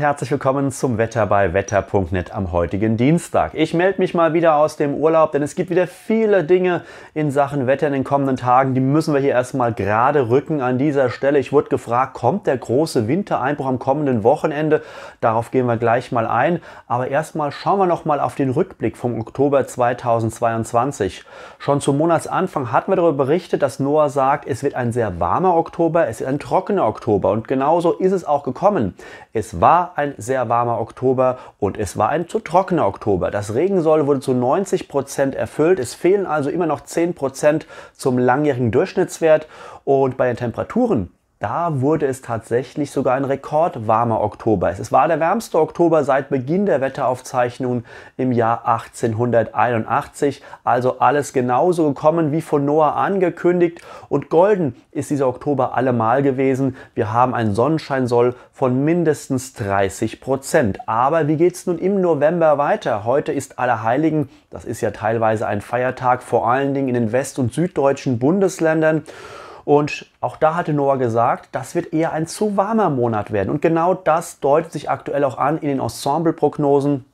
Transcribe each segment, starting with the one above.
Herzlich willkommen zum Wetter bei wetter.net am heutigen Dienstag. Ich melde mich mal wieder aus dem Urlaub, denn es gibt wieder viele Dinge in Sachen Wetter in den kommenden Tagen. Die müssen wir hier erstmal gerade rücken an dieser Stelle. Ich wurde gefragt, kommt der große Wintereinbruch am kommenden Wochenende? Darauf gehen wir gleich mal ein. Aber erstmal schauen wir nochmal auf den Rückblick vom Oktober 2022. Schon zum Monatsanfang hatten wir darüber berichtet, dass Noah sagt, es wird ein sehr warmer Oktober, es wird ein trockener Oktober. Und genauso ist es auch gekommen. Es war war ein sehr warmer Oktober und es war ein zu trockener Oktober. Das Regensoll wurde zu 90 Prozent erfüllt. Es fehlen also immer noch 10 Prozent zum langjährigen Durchschnittswert. Und bei den Temperaturen da wurde es tatsächlich sogar ein rekordwarmer Oktober. Es war der wärmste Oktober seit Beginn der Wetteraufzeichnungen im Jahr 1881. Also alles genauso gekommen wie von Noah angekündigt. Und golden ist dieser Oktober allemal gewesen. Wir haben einen Sonnenscheinsoll von mindestens 30 Prozent. Aber wie geht's nun im November weiter? Heute ist Allerheiligen. Das ist ja teilweise ein Feiertag, vor allen Dingen in den west- und süddeutschen Bundesländern. Und auch da hatte Noah gesagt, das wird eher ein zu warmer Monat werden. Und genau das deutet sich aktuell auch an in den Ensemble-Prognosen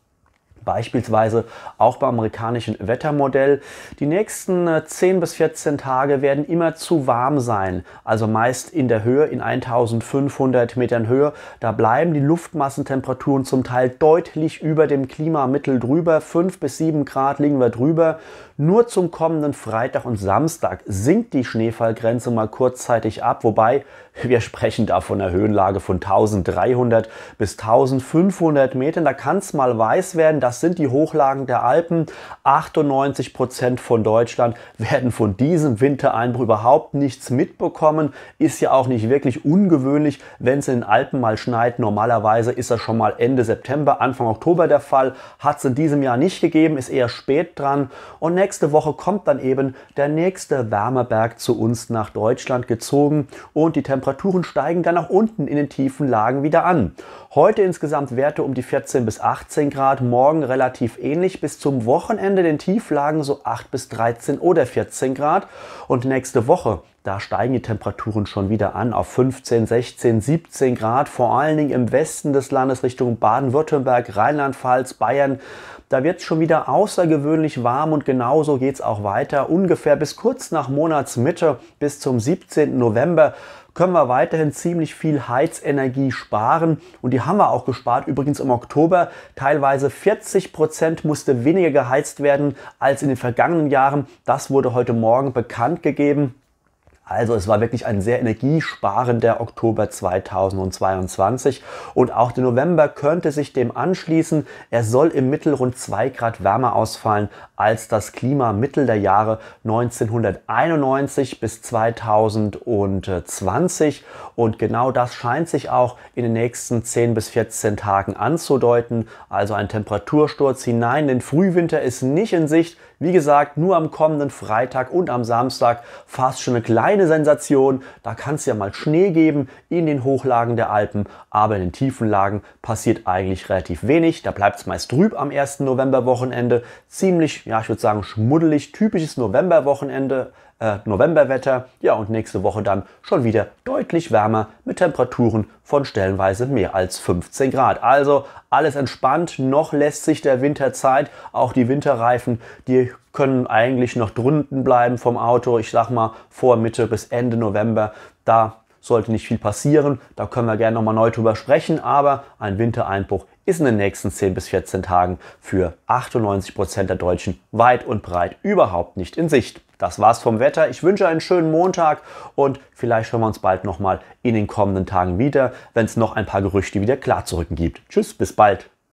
Beispielsweise auch beim amerikanischen Wettermodell. Die nächsten 10 äh, bis 14 Tage werden immer zu warm sein, also meist in der Höhe, in 1500 Metern Höhe. Da bleiben die Luftmassentemperaturen zum Teil deutlich über dem Klimamittel drüber. 5 bis 7 Grad liegen wir drüber. Nur zum kommenden Freitag und Samstag sinkt die Schneefallgrenze mal kurzzeitig ab, wobei wir sprechen da von einer Höhenlage von 1300 bis 1500 Metern. Da kann es mal weiß werden, dass das sind die Hochlagen der Alpen. 98 Prozent von Deutschland werden von diesem Wintereinbruch überhaupt nichts mitbekommen. Ist ja auch nicht wirklich ungewöhnlich, wenn es in den Alpen mal schneit. Normalerweise ist das schon mal Ende September, Anfang Oktober der Fall. Hat es in diesem Jahr nicht gegeben, ist eher spät dran. Und nächste Woche kommt dann eben der nächste Wärmeberg zu uns nach Deutschland gezogen und die Temperaturen steigen dann nach unten in den tiefen Lagen wieder an. Heute insgesamt Werte um die 14 bis 18 Grad, morgen relativ ähnlich. Bis zum Wochenende den Tieflagen so 8 bis 13 oder 14 Grad. Und nächste Woche, da steigen die Temperaturen schon wieder an auf 15, 16, 17 Grad. Vor allen Dingen im Westen des Landes Richtung Baden-Württemberg, Rheinland-Pfalz, Bayern. Da wird es schon wieder außergewöhnlich warm und genauso geht es auch weiter. Ungefähr bis kurz nach Monatsmitte, bis zum 17. November können wir weiterhin ziemlich viel Heizenergie sparen. Und die haben wir auch gespart. Übrigens im Oktober teilweise 40 Prozent musste weniger geheizt werden als in den vergangenen Jahren. Das wurde heute Morgen bekannt gegeben. Also es war wirklich ein sehr energiesparender Oktober 2022 und auch der November könnte sich dem anschließen. Er soll im Mittel rund zwei Grad wärmer ausfallen als das Klima Mittel der Jahre 1991 bis 2020 und genau das scheint sich auch in den nächsten 10 bis 14 Tagen anzudeuten. Also ein Temperatursturz hinein, denn Frühwinter ist nicht in Sicht. Wie gesagt, nur am kommenden Freitag und am Samstag fast schon eine kleine Sensation. Da kann es ja mal Schnee geben in den Hochlagen der Alpen, aber in den tiefen Lagen passiert eigentlich relativ wenig. Da bleibt es meist trüb am 1. Novemberwochenende. Ziemlich, ja, ich würde sagen, schmuddelig, typisches Novemberwochenende äh, Novemberwetter. Ja, und nächste Woche dann schon wieder deutlich wärmer mit Temperaturen von stellenweise mehr als 15 Grad. Also alles entspannt, noch lässt sich der Winter Zeit. Auch die Winterreifen, die können eigentlich noch drunten bleiben vom Auto. Ich sag mal vor Mitte bis Ende November. Da sollte nicht viel passieren. Da können wir gerne nochmal neu drüber sprechen. Aber ein Wintereinbruch ist in den nächsten 10 bis 14 Tagen für 98 Prozent der Deutschen weit und breit überhaupt nicht in Sicht. Das war's vom Wetter. Ich wünsche einen schönen Montag und vielleicht hören wir uns bald nochmal in den kommenden Tagen wieder, wenn es noch ein paar Gerüchte wieder klarzurücken gibt. Tschüss, bis bald.